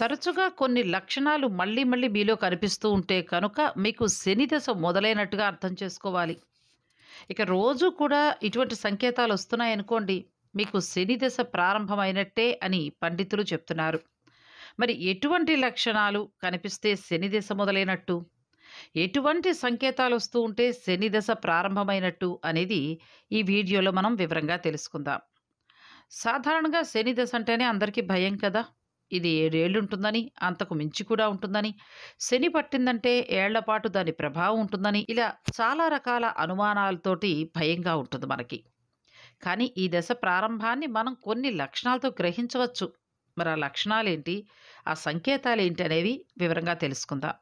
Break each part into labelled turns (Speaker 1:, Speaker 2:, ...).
Speaker 1: తరచుగా కొన్ని లక్షణాలు మళ్ళీ మళ్ళీ మీలో కనిపిస్తూ ఉంటే కనుక మీకు శని దశ మొదలైనట్టుగా అర్థం చేసుకోవాలి ఇక రోజు కూడా ఇటువంటి సంకేతాలు వస్తున్నాయనుకోండి మీకు శని దశ ప్రారంభమైనట్టే అని పండితులు చెప్తున్నారు మరి ఎటువంటి లక్షణాలు కనిపిస్తే శని దశ మొదలైనట్టు ఎటువంటి సంకేతాలు వస్తూ ఉంటే శని దశ ప్రారంభమైనట్టు అనేది ఈ వీడియోలో మనం వివరంగా తెలుసుకుందాం సాధారణంగా శని దశ అంటేనే అందరికీ భయం కదా ఇది ఏడేళ్ళు ఉంటుందని అంతకు మించి కూడా ఉంటుందని శని పట్టిందంటే ఏళ్లపాటు దాని ప్రభావం ఉంటుందని ఇలా చాలా రకాల అనుమానాలతోటి భయంగా ఉంటుంది మనకి కానీ ఈ దశ ప్రారంభాన్ని మనం కొన్ని లక్షణాలతో గ్రహించవచ్చు మరి ఆ లక్షణాలేంటి ఆ సంకేతాలు ఏంటి అనేవి వివరంగా తెలుసుకుందాం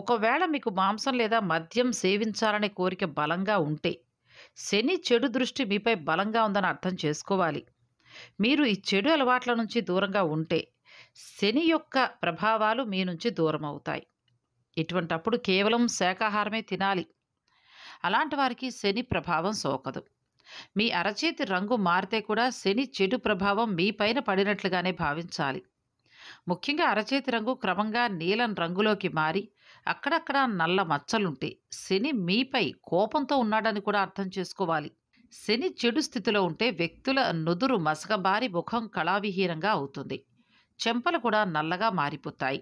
Speaker 1: ఒకవేళ మీకు మాంసం లేదా మద్యం సేవించాలనే కోరిక బలంగా ఉంటే శని చెడు దృష్టి మీపై బలంగా ఉందని అర్థం చేసుకోవాలి మీరు ఈ చెడు అలవాట్ల నుంచి దూరంగా ఉంటే శని యొక్క ప్రభావాలు మీ నుంచి దూరం అవుతాయి ఇటువంటప్పుడు కేవలం శాకాహారమే తినాలి అలాంటి వారికి శని ప్రభావం సోకదు మీ అరచేతి రంగు మారితే కూడా శని చెడు ప్రభావం మీపైన పడినట్లుగానే భావించాలి ముఖ్యంగా అరచేతి రంగు క్రమంగా నీలం రంగులోకి మారి అక్కడక్కడ నల్ల మచ్చలుంటే శని మీపై కోపంతో ఉన్నాడని కూడా అర్థం చేసుకోవాలి శని చెడు స్థితిలో ఉంటే వ్యక్తుల నుదురు మసకబారి ముఖం కళావిహీనంగా అవుతుంది చెంపలు కూడా నల్లగా మారిపోతాయి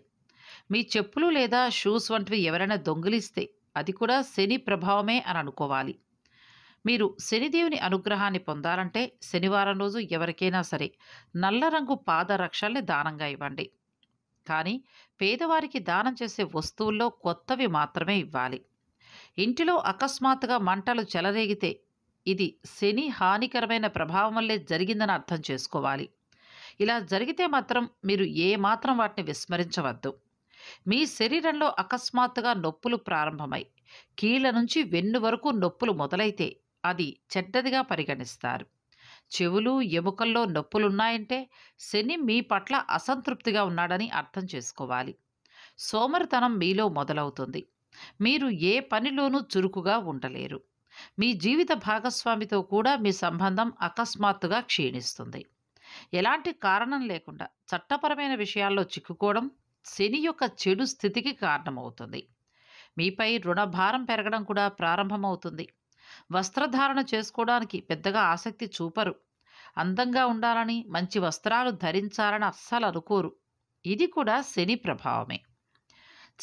Speaker 1: మీ చెప్పులు లేదా షూస్ వంటివి ఎవరైనా దొంగిలిస్తే అది కూడా శని ప్రభావమే అని అనుకోవాలి మీరు శనిదేవుని అనుగ్రహాన్ని పొందాలంటే శనివారం రోజు ఎవరికైనా సరే నల్ల రంగు పాదరక్షల్ని దానంగా ఇవ్వండి కానీ పేదవారికి దానం చేసే వస్తువుల్లో కొత్తవి మాత్రమే ఇవ్వాలి ఇంటిలో అకస్మాత్తుగా మంటలు చెలరేగితే ఇది శని హానికరమైన ప్రభావం వల్లే జరిగిందని అర్థం చేసుకోవాలి ఇలా జరిగితే మాత్రం మీరు ఏ మాత్రం వాటిని విస్మరించవద్దు మీ శరీరంలో అకస్మాత్తుగా నొప్పులు ప్రారంభమై కీళ్ళ నుంచి వెన్ను వరకు నొప్పులు మొదలైతే అది చెడ్డదిగా పరిగణిస్తారు చెవులు ఎముకల్లో నొప్పులున్నాయంటే శని మీ పట్ల అసంతృప్తిగా ఉన్నాడని అర్థం చేసుకోవాలి సోమరితనం మీలో మొదలవుతుంది మీరు ఏ పనిలోనూ చురుకుగా ఉండలేరు మీ జీవిత భాగస్వామితో కూడా మీ సంబంధం అకస్మాత్తుగా క్షీణిస్తుంది ఎలాంటి కారణం లేకుండా చట్టపరమైన విషయాల్లో చిక్కుకోవడం శని యొక్క చెడు స్థితికి కారణమవుతుంది మీపై రుణభారం పెరగడం కూడా ప్రారంభమవుతుంది వస్త్రధారణ చేసుకోవడానికి పెద్దగా ఆసక్తి చూపరు అందంగా ఉండాలని మంచి వస్త్రాలు ధరించాలని అస్సలు అనుకోరు ఇది కూడా శని ప్రభావమే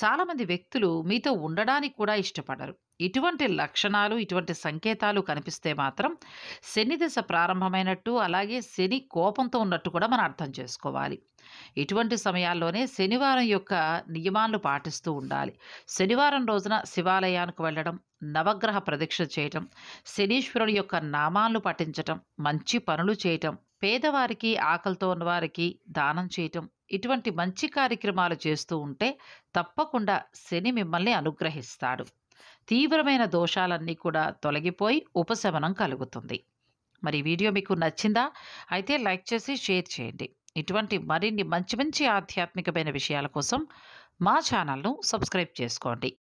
Speaker 1: చాలామంది వ్యక్తులు మీతో ఉండడానికి కూడా ఇష్టపడరు ఇటువంటి లక్షణాలు ఇటువంటి సంకేతాలు కనిపిస్తే మాత్రం శని దశ ప్రారంభమైనట్టు అలాగే శని కోపంతో ఉన్నట్టు కూడా మనం అర్థం చేసుకోవాలి ఇటువంటి సమయాల్లోనే శనివారం యొక్క నియమాలను పాటిస్తూ ఉండాలి శనివారం రోజున శివాలయానికి వెళ్ళడం నవగ్రహ ప్రదక్షిణ చేయటం శనీశ్వరుని యొక్క నామాలను పఠించటం మంచి పనులు చేయటం పేదవారికి ఆకలితో ఉన్నవారికి దానం చేయటం ఇటువంటి మంచి కార్యక్రమాలు చేస్తూ ఉంటే తప్పకుండా శని మిమ్మల్ని అనుగ్రహిస్తాడు తీవ్రమైన దోషాలన్నీ కూడా తొలగిపోయి ఉపశమనం కలుగుతుంది మరి వీడియో మీకు నచ్చిందా అయితే లైక్ చేసి షేర్ చేయండి ఇటువంటి మరిన్ని మంచి మంచి ఆధ్యాత్మికమైన విషయాల కోసం మా ఛానల్ను సబ్స్క్రైబ్ చేసుకోండి